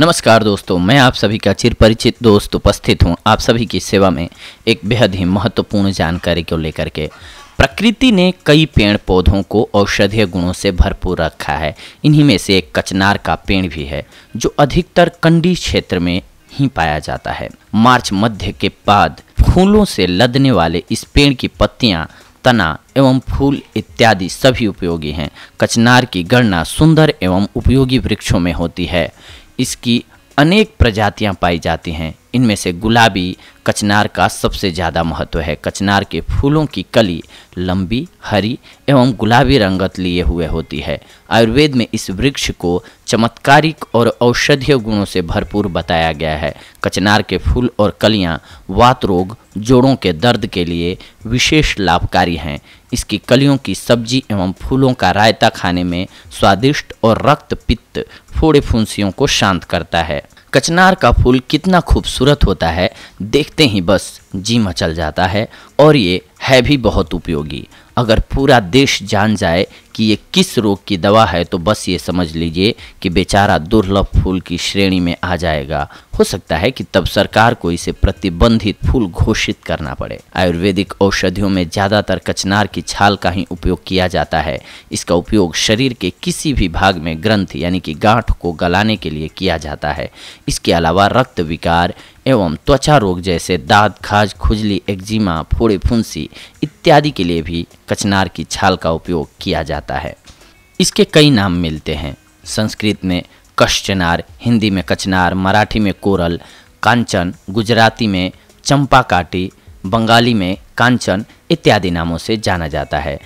नमस्कार दोस्तों मैं आप सभी का चिर परिचित दोस्त उपस्थित हूँ आप सभी की सेवा में एक बेहद ही महत्वपूर्ण जानकारी को लेकर के प्रकृति ने कई पेड़ पौधों को औषधीय गुणों से भरपूर रखा है इन्हीं में से एक कचनार का पेड़ भी है जो अधिकतर कंडी क्षेत्र में ही पाया जाता है मार्च मध्य के बाद फूलों से लदने वाले इस पेड़ की पत्तियाँ तना एवं फूल इत्यादि सभी उपयोगी हैं कचनार की गणना सुंदर एवं उपयोगी वृक्षों में होती है इसकी अनेक प्रजातियां पाई जाती हैं इनमें से गुलाबी कचनार का सबसे ज़्यादा महत्व है कचनार के फूलों की कली लंबी हरी एवं गुलाबी रंगत लिए हुए होती है आयुर्वेद में इस वृक्ष को चमत्कारिक और औषधीय गुणों से भरपूर बताया गया है कचनार के फूल और कलियां वात रोग जोड़ों के दर्द के लिए विशेष लाभकारी हैं इसकी कलियों की सब्जी एवं फूलों का रायता खाने में स्वादिष्ट और रक्त पित्त फोड़े फुंसियों को शांत करता है कचनार का फूल कितना खूबसूरत होता है देखते ही बस जी मचल जाता है और ये है भी बहुत उपयोगी अगर पूरा देश जान जाए कि ये किस रोग की दवा है तो बस ये समझ लीजिए कि बेचारा दुर्लभ फूल की श्रेणी में आ जाएगा हो सकता है कि तब सरकार को इसे प्रतिबंधित फूल घोषित करना पड़े आयुर्वेदिक औषधियों में ज्यादातर कचनार की छाल का ही उपयोग किया जाता है इसका उपयोग शरीर के किसी भी भाग में ग्रंथ यानी कि गांठ को गलाने के लिए किया जाता है इसके अलावा रक्त विकार एवं त्वचा रोग जैसे दाद खाज खुजली एक्जिमा फोड़े फुंसी इत्यादि के लिए भी कचनार की छाल का उपयोग किया जाता है इसके कई नाम मिलते हैं संस्कृत में कश्चनार हिंदी में कचनार मराठी में कोरल कांचन गुजराती में चंपा काटी बंगाली में कांचन इत्यादि नामों से जाना जाता है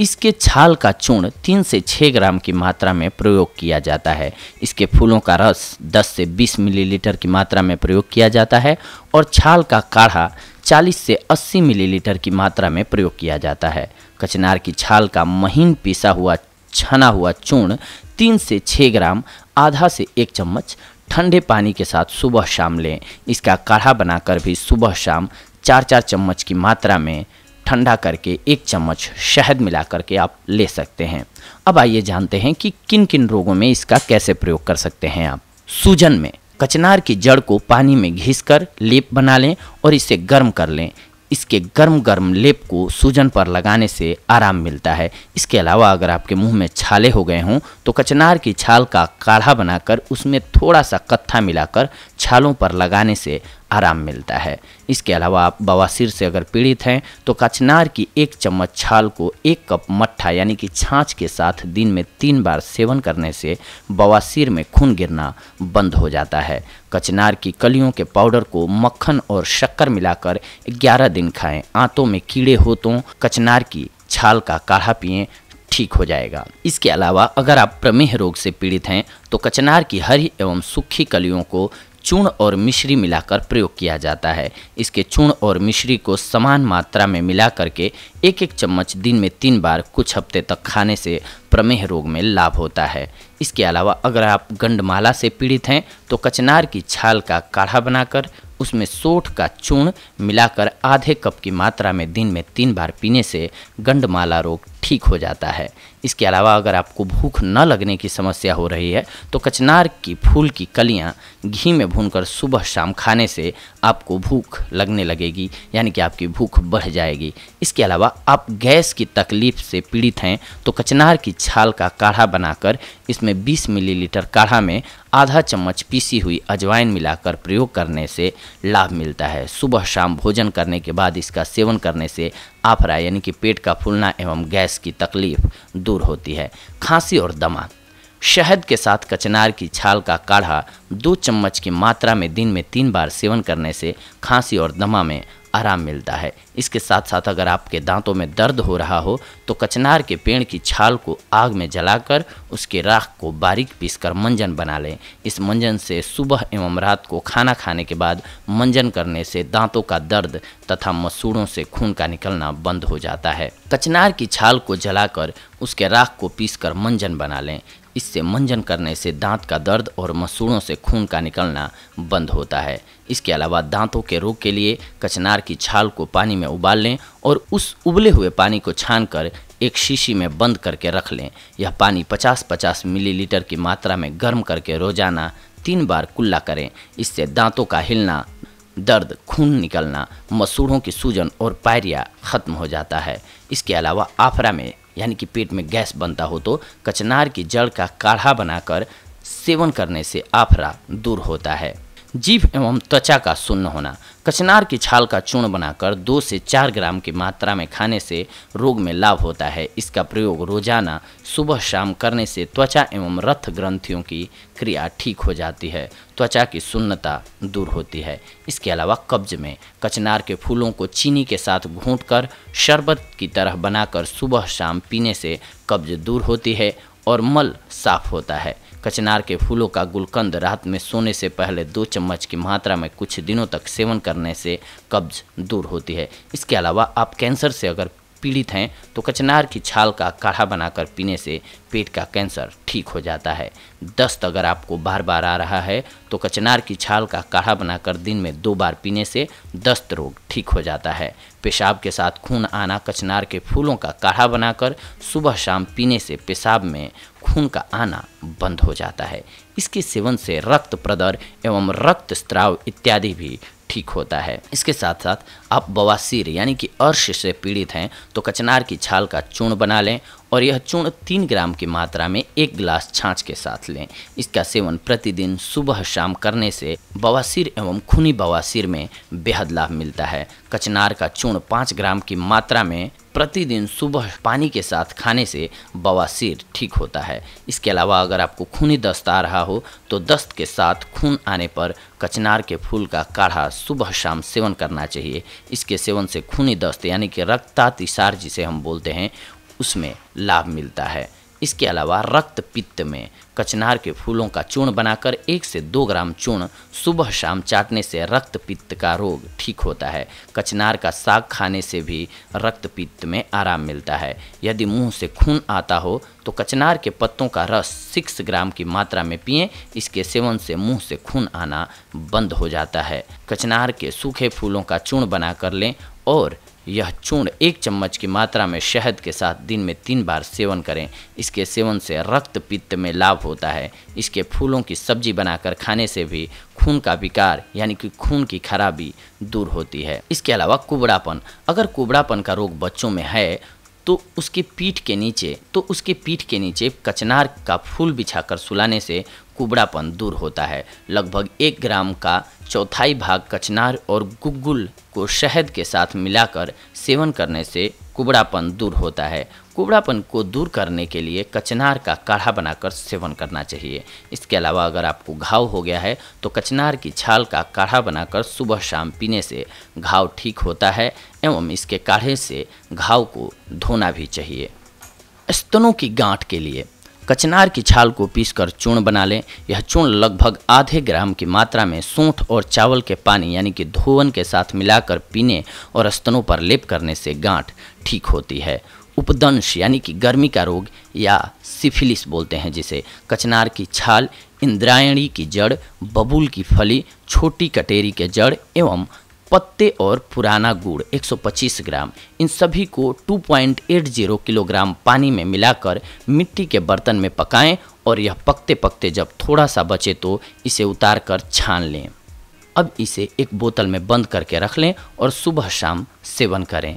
इसके छाल का चूर्ण तीन से छः ग्राम की मात्रा में प्रयोग किया जाता है इसके फूलों का रस 10 से 20 मिलीलीटर की मात्रा में प्रयोग किया जाता है और छाल का काढ़ा 40 से 80 मिलीलीटर की मात्रा में प्रयोग किया जाता है कचनार की छाल का महीन पिसा हुआ छना हुआ चूर्ण तीन से छः ग्राम आधा से एक चम्मच ठंडे पानी के साथ सुबह शाम लें इसका काढ़ा बनाकर भी सुबह शाम चार चार चम्मच की मात्रा में ठंडा करके एक चम्मच शहद मिला करके आप ले सकते हैं अब आइए जानते हैं कि किन किन रोगों में इसका कैसे प्रयोग कर सकते हैं आप सूजन में कचनार की जड़ को पानी में घिस कर लेप बना लें और इसे गर्म कर लें इसके गर्म गर्म लेप को सूजन पर लगाने से आराम मिलता है इसके अलावा अगर आपके मुंह में छाले हो गए हों तो कचनार की छाल का काढ़ा बनाकर उसमें थोड़ा सा कत्था मिलाकर छालों पर लगाने से आराम मिलता है इसके अलावा आप बवासीर से अगर पीड़ित हैं तो कचनार की एक चम्मच छाल को एक कप मट्ठा यानी कि छाछ के साथ दिन में तीन बार सेवन करने से बवासीर में खून गिरना बंद हो जाता है कचनार की कलियों के पाउडर को मक्खन और शक्कर मिलाकर 11 दिन खाएं आंतों में कीड़े हो तो कचनार की छाल का काढ़ा पिए ठीक हो जाएगा इसके अलावा अगर आप प्रमेह रोग से पीड़ित हैं तो कचनार की हरी एवं सूखी कलियों को चूर्ण और मिश्री मिलाकर प्रयोग किया जाता है इसके चूर्ण और मिश्री को समान मात्रा में मिला करके एक एक चम्मच दिन में तीन बार कुछ हफ्ते तक खाने से प्रमेह रोग में लाभ होता है इसके अलावा अगर आप गंडमाला से पीड़ित हैं तो कचनार की छाल का काढ़ा बनाकर उसमें सोठ का चूर्ण मिलाकर आधे कप की मात्रा में दिन में तीन बार पीने से गंडमाला रोग ठीक हो जाता है इसके अलावा अगर आपको भूख न लगने की समस्या हो रही है तो कचनार की फूल की कलियाँ घी में भूनकर सुबह शाम खाने से आपको भूख लगने लगेगी यानी कि आपकी भूख बढ़ जाएगी इसके अलावा आप गैस की तकलीफ से पीड़ित हैं तो कचनार की छाल का काढ़ा बनाकर इसमें 20 मिलीलीटर काढ़ा में आधा चम्मच पीसी हुई अजवाइन मिलाकर प्रयोग करने से लाभ मिलता है सुबह शाम भोजन करने के बाद इसका सेवन करने से आफरा यानी कि पेट का फूलना एवं गैस की तकलीफ दूर होती है खांसी और दमा शहद के साथ कचनार की छाल का काढ़ा दो चम्मच की मात्रा में दिन में तीन बार सेवन करने से खांसी और दमा में आराम मिलता है इसके साथ साथ अगर आपके दांतों में दर्द हो रहा हो तो कचनार के पेड़ की छाल को आग में जलाकर उसके राख को बारीक पीसकर मंजन बना लें इस मंजन से सुबह एवं रात को खाना खाने के बाद मंजन करने से दांतों का दर्द तथा मसूड़ों से खून का निकलना बंद हो जाता है कचनार की छाल को जलाकर उसके राख को पीसकर मंजन बना लें इससे मंजन करने से दांत का दर्द और मसूड़ों से खून का निकलना बंद होता है इसके अलावा दांतों के रोग के लिए कचनार की छाल को पानी में उबाल लें और उस उबले हुए पानी को कर एक शीशी में बंद करके रख लें यह पानी 50-50 मिलीलीटर की मात्रा में गर्म करके रोजाना तीन बार कुल्ला करें इससे दांतों का हिलना दर्द खून निकलना मसूड़ों की सूजन और पायरिया खत्म हो जाता है इसके अलावा आफरा में यानी कि पेट में गैस बनता हो तो कचनार की जड़ का काढ़ा बनाकर सेवन करने से आफरा दूर होता है जीभ एवं त्वचा का शून्य होना कचनार की छाल का चूर्ण बनाकर दो से चार ग्राम की मात्रा में खाने से रोग में लाभ होता है इसका प्रयोग रोजाना सुबह शाम करने से त्वचा एवं रथ ग्रंथियों की क्रिया ठीक हो जाती है त्वचा की सुन्नता दूर होती है इसके अलावा कब्ज में कचनार के फूलों को चीनी के साथ घूट शरबत की तरह बनाकर सुबह शाम पीने से कब्ज दूर होती है और मल साफ होता है कचनार के फूलों का गुलकंद रात में सोने से पहले दो चम्मच की मात्रा में कुछ दिनों तक सेवन करने से कब्ज दूर होती है इसके अलावा आप कैंसर से अगर पीड़ित हैं तो कचनार की छाल का काढ़ा बनाकर पीने से पेट का कैंसर ठीक हो जाता है दस्त अगर आपको बार बार आ रहा है तो कचनार की छाल का काढ़ा बनाकर दिन में दो बार पीने से दस्त रोग ठीक हो जाता है पेशाब के साथ खून आना कचनार के फूलों का काढ़ा बनाकर सुबह शाम पीने से पेशाब में खून का आना बंद हो जाता है इसके सेवन से रक्त प्रदर एवं रक्त स्त्राव इत्यादि भी ठीक होता है इसके साथ साथ आप बवासीर यानी कि अर्श से पीड़ित हैं तो कचनार की छाल का चूर्ण बना लें और यह चूर्ण तीन ग्राम की मात्रा में एक गिलास छाछ के साथ लें इसका सेवन प्रतिदिन सुबह शाम करने से बवासीर एवं खूनी बवासीर में बेहद लाभ मिलता है कचनार का चूर्ण पाँच ग्राम की मात्रा में प्रतिदिन सुबह पानी के साथ खाने से बवासीर ठीक होता है इसके अलावा अगर आपको खूनी दस्त आ रहा हो तो दस्त के साथ खून आने पर कचनार के फूल का काढ़ा सुबह शाम सेवन करना चाहिए इसके सेवन से खूनी दस्त यानी कि रक्तातिसार जिसे हम बोलते हैं उसमें लाभ मिलता है इसके अलावा रक्त पित्त में कचनार के फूलों का चूर्ण बनाकर एक से दो ग्राम चूर्ण सुबह शाम चाटने से रक्त पित्त का रोग ठीक होता है कचनार का साग खाने से भी रक्त पित्त में आराम मिलता है यदि मुंह से खून आता हो तो कचनार के पत्तों का रस सिक्स ग्राम की मात्रा में पिएं इसके सेवन से मुंह से खून आना बंद हो जाता है कचनार के सूखे फूलों का चूर्ण बनाकर लें और यह चूर्ण एक चम्मच की मात्रा में शहद के साथ दिन में तीन बार सेवन करें इसके सेवन से रक्त पित्त में लाभ होता है इसके फूलों की सब्जी बनाकर खाने से भी खून का विकार यानी कि खून की खराबी दूर होती है इसके अलावा कुबड़ापन अगर कुबड़ापन का रोग बच्चों में है तो उसके पीठ के नीचे तो उसके पीठ के नीचे कचनार का फूल बिछाकर सुलाने से कुबड़ापन दूर होता है लगभग एक ग्राम का चौथाई भाग कचनार और गुग्गुल को शहद के साथ मिलाकर सेवन करने से कुबड़ापन दूर होता है कुबड़ापन को दूर करने के लिए कचनार का काढ़ा बनाकर सेवन करना चाहिए इसके अलावा अगर आपको घाव हो गया है तो कचनार की छाल का काढ़ा बनाकर सुबह शाम पीने से घाव ठीक होता है एवं इसके काढ़े से घाव को धोना भी चाहिए स्तनों की गांठ के लिए कचनार की छाल को पीसकर चूर्ण बना लें यह चूर्ण लगभग आधे ग्राम की मात्रा में सूंठ और चावल के पानी यानी कि धोवन के साथ मिलाकर पीने और स्तनों पर लेप करने से गांठ ठीक होती है उपदंश यानी कि गर्मी का रोग या सिफिलिस बोलते हैं जिसे कचनार की छाल इंद्रायणी की जड़ बबूल की फली छोटी कटेरी के जड़ एवं पत्ते और पुराना गुड़ 125 ग्राम इन सभी को 2.80 किलोग्राम पानी में मिलाकर मिट्टी के बर्तन में पकाएं और यह पकते पकते जब थोड़ा सा बचे तो इसे उतार कर छान लें अब इसे एक बोतल में बंद करके रख लें और सुबह शाम सेवन करें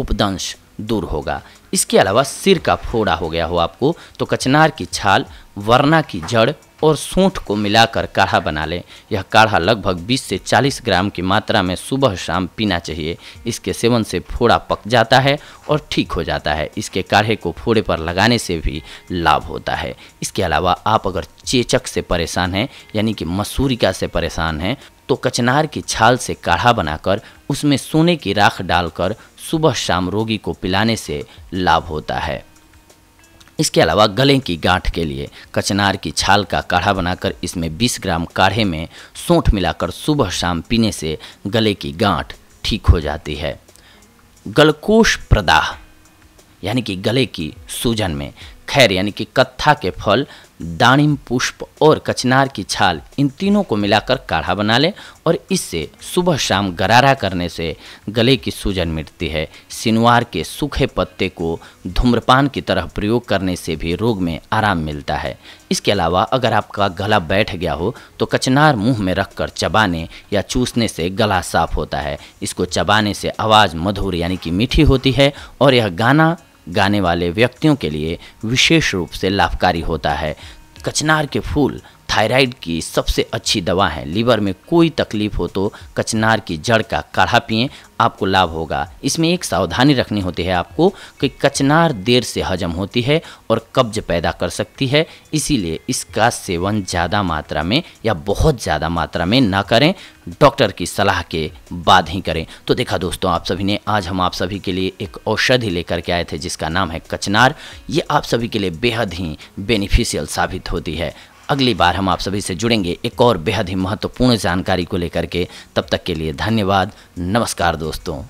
उपदंश दूर होगा इसके अलावा सिर का फोड़ा हो गया हो आपको तो कचनार की छाल वरना की जड़ और सूंठ को मिलाकर काढ़ा बना लें यह काढ़ा लगभग 20 से 40 ग्राम की मात्रा में सुबह शाम पीना चाहिए इसके सेवन से फोड़ा पक जाता है और ठीक हो जाता है इसके काढ़े को फोड़े पर लगाने से भी लाभ होता है इसके अलावा आप अगर चेचक से परेशान हैं यानी कि मसूरिका से परेशान हैं तो कचनार की छाल से काढ़ा बनाकर उसमें सोने की राख डालकर सुबह शाम रोगी को पिलाने से लाभ होता है इसके अलावा गले की गांठ के लिए कचनार की छाल का काढ़ा बनाकर इसमें 20 ग्राम काढ़े में सोंठ मिलाकर सुबह शाम पीने से गले की गांठ ठीक हो जाती है गलकोश प्रदाह यानी कि गले की सूजन में खैर यानी कि कत्था के फल दानिम पुष्प और कचनार की छाल इन तीनों को मिलाकर काढ़ा बना लें और इससे सुबह शाम गरारा करने से गले की सूजन मिटती है सिनवार के सूखे पत्ते को धूम्रपान की तरह प्रयोग करने से भी रोग में आराम मिलता है इसके अलावा अगर आपका गला बैठ गया हो तो कचनार मुंह में रखकर चबाने या चूसने से गला साफ होता है इसको चबाने से आवाज़ मधुर यानी कि मीठी होती है और यह गाना गाने वाले व्यक्तियों के लिए विशेष रूप से लाभकारी होता है कचनार के फूल थायराइड की सबसे अच्छी दवा है लीवर में कोई तकलीफ हो तो कचनार की जड़ का काढ़ा पिए आपको लाभ होगा इसमें एक सावधानी रखनी होती है आपको कि कचनार देर से हजम होती है और कब्ज पैदा कर सकती है इसीलिए इसका सेवन ज़्यादा मात्रा में या बहुत ज़्यादा मात्रा में ना करें डॉक्टर की सलाह के बाद ही करें तो देखा दोस्तों आप सभी ने आज हम आप सभी के लिए एक औषधि लेकर के आए थे जिसका नाम है कचनार ये आप सभी के लिए बेहद ही बेनिफिशियल साबित होती है अगली बार हम आप सभी से जुड़ेंगे एक और बेहद ही महत्वपूर्ण जानकारी को लेकर के तब तक के लिए धन्यवाद नमस्कार दोस्तों